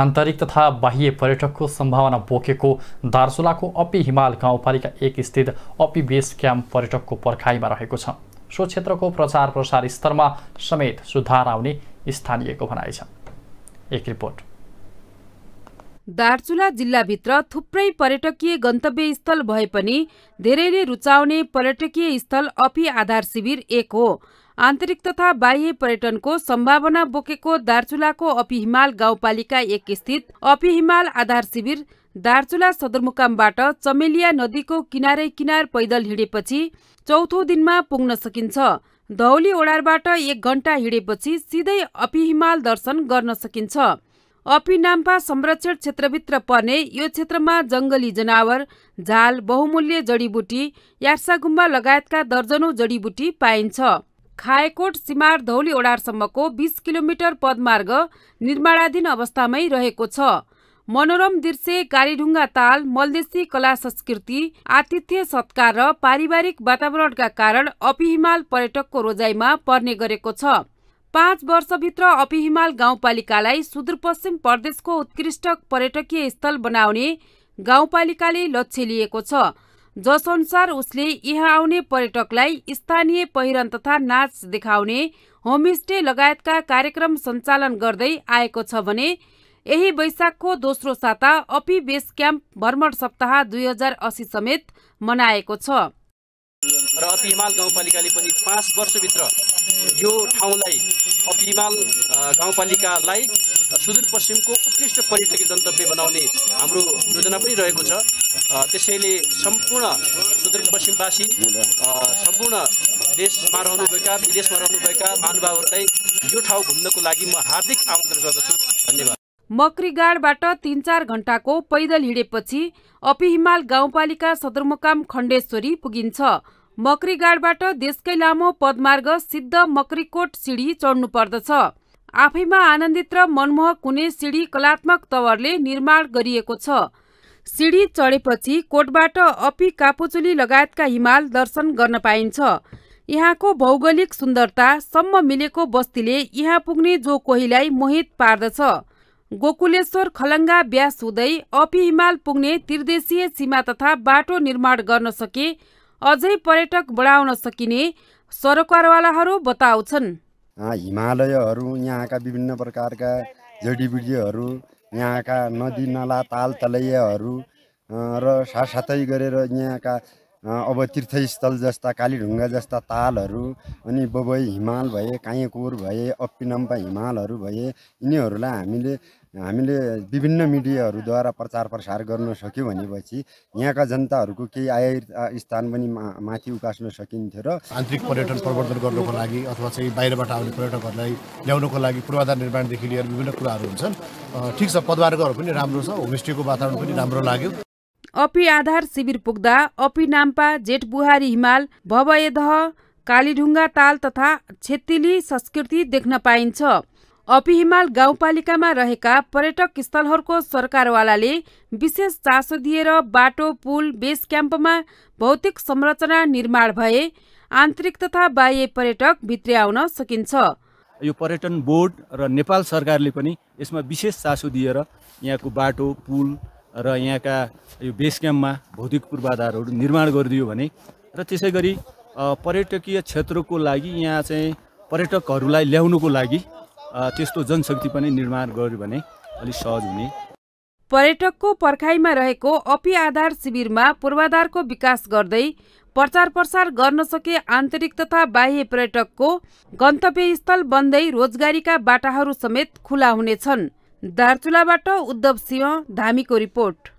आन्तरिक तथा बाह्य पर्यटकको सम्भावना बोकेको दार्चुलाको अपी हिमाल गाउँपालिका एक स्थित अपी बेस क्याम्प पर्यटकको पर्खाइमा रहेको छ सो क्षेत्रको प्रचार प्रसार स्तरमा समेत सुधार आउने स्थानीयको भनाइ छ एक रिपोर्ट दार्चुला जिल्लाभित्र थुप्रै पर्यटकीय गन्तव्य स्थल भए पनि धेरैले रुचाउने पर्यटकीय स्थल अपी आधार शिविर एक हो आन्तरिक तथा बाह्य पर्यटनको सम्भावना बोकेको दार्चुलाको अपिहिमाल गाउँपालिका एक स्थित अपिहिमाल आधार शिविर दार्चुला सदरमुकामबाट चमेलिया नदीको किनारै किनार पैदल हिँडेपछि चौथो दिनमा पुग्न सकिन्छ धौली ओडारबाट एक घण्टा हिँडेपछि सिधै अपिहिमाल दर्शन गर्न सकिन्छ अपिनाम्पा संरक्षण क्षेत्रभित्र पर्ने यो क्षेत्रमा जङ्गली जनावर झाल बहुमूल्य जडीबुटी यार्सा गुम्बा लगायतका दर्जनौ जडीबुटी पाइन्छ खाएकोट सिमार धौली ओडारसम्मको बीस किलोमिटर पदमार्ग निर्माणाधीन अवस्थामै रहेको छ मनोरम दृश्य कालीढुङ्गा ताल मलदेशी कला संस्कृति आतिथ्य सत्कार र पारिवारिक वातावरणका कारण अपिहिमाल पर्यटकको रोजाइमा पर्ने गरेको छ पाँच वर्षभित्र अपिहिमाल गाउँपालिकालाई सुदूरपश्चिम प्रदेशको उत्कृष्ट पर्यटकीय स्थल बनाउने गाउँपालिकाले लक्ष्य लिएको छ जसअनुसार उसले यहाँ आउने पर्यटकलाई स्थानीय पहिरन तथा नाच देखाउने होमस्टे लगायतका कार्यक्रम सञ्चालन गर्दै आएको छ भने यही वैशाखको दोस्रो साता अपी बेस क्याम्प भ्रमण सप्ताह दुई हजार असी समेत मनाएको छ र अपी हिमाल गाउँपालिकाले पनि पाँच वर्षभित्र यो ठाउँलाई अपिमाल गाउँपालिकालाई सुदूरपश्चिमको उत्कृष्ट पर्यटकीय गन्तव्य बनाउने हाम्रो योजना पनि रहेको छ त्यसैले सम्पूर्ण सुदूरपश्चिमवासी सम्पूर्ण देशमा रहनुभएका विदेशमा रहनुभएका महानुभावहरूलाई यो ठाउँ घुम्नको लागि म हार्दिक आमन्त्रण गर्दछु धन्यवाद मकरीगाडबाट तिन चार घण्टाको पैदल हिँडेपछि अपिहिमाल गाउँपालिका सदरमुकाम खण्डेश्वरी पुगिन्छ मकरीगाडबाट देशकै लामो पदमार्ग सिद्ध मकरीकोट सिँढी चढ्नु पर्दछ आफैमा आनन्दित र मनमोहक हुने सिँढी कलात्मक तवरले निर्माण गरिएको छ सिँढी चढेपछि कोटबाट अपी कापुचुली लगायतका हिमाल दर्शन गर्न पाइन्छ यहाँको भौगोलिक सुन्दरतासम्म मिलेको बस्तीले यहाँ पुग्ने जो कोहीलाई मोहित पार्दछ गोकुलेश्वर खलङ्गा ब्यास हुँदै अपी हिमाल पुग्ने त्रिदेशीय सीमा तथा बाटो निर्माण गर्न सके अझै पर्यटक बढाउन सकिने सरकारवालाहरू बताउँछन् हिमालयहरू यहाँका विभिन्न प्रकारका जडीबुडीहरू यहाँका नदी नाला ताल तलैयाहरू र साथसाथै गरेर यहाँका अब तीर्थस्थल जस्ता कालीढुङ्गा जस्ता तालहरू अनि बबई हिमाल भए काँकुर भए अप्पिनम्पा हिमालहरू भए यिनीहरूलाई हामीले हामीले विभिन्न मिडियाहरूद्वारा प्रचार प्रसार गर्न सक्यौँ भनेपछि यहाँका जनताहरूको केही आय स्थान पनि मा माथि उकास्न सकिन्थ्यो र आन्तरिक पर्यटन प्रवर्धन गर्नको लागि अथवा चाहिँ बाहिरबाट आउने पर्यटकहरूलाई ल्याउनको लागि पूर्वाधार निर्माणदेखि लिएर विभिन्न कुराहरू हुन्छन् ठिक छ पदमार्गहरू पनि राम्रो छ होमस्टेको वातावरण पनि राम्रो लाग्यो अपी आधार शिविर पुग्दा अपी नाम्पा बुहारी हिमाल भवयदह कालीढुङ्गा ताल तथा क्षेत्रीली संस्कृति देख्न पाइन्छ अपी हिमाल गाउँपालिकामा रहेका पर्यटक स्थलहरूको सरकारवालाले विशेष चासो दिएर बाटो पुल बेस क्याम्पमा भौतिक संरचना निर्माण भए आन्तरिक तथा बाह्य पर्यटक भित्री आउन सकिन्छ यो पर्यटन बोर्ड र नेपाल सरकारले पनि यसमा विशेष चासो दिएर यहाँको बाटो पुल र यहाँका यो बेस क्याम्पमा भौतिक पूर्वाधारहरू निर्माण गरिदियो भने र त्यसै गरी पर्यटकीय क्षेत्रको लागि यहाँ चाहिँ पर्यटकहरूलाई ल्याउनुको लागि त्यस्तो जनशक्ति पनि निर्माण गर्यो भने अलिक सहज हुने पर्यटकको पर्खाइमा रहेको अपि आधार शिविरमा पूर्वाधारको विकास गर्दै प्रचार प्रसार गर्न सके आन्तरिक तथा बाह्य पर्यटकको गन्तव्य स्थल बन्दै रोजगारीका बाटाहरू समेत खुला हुनेछन् दारचुलाट उद्धव सिंह धामी को रिपोर्ट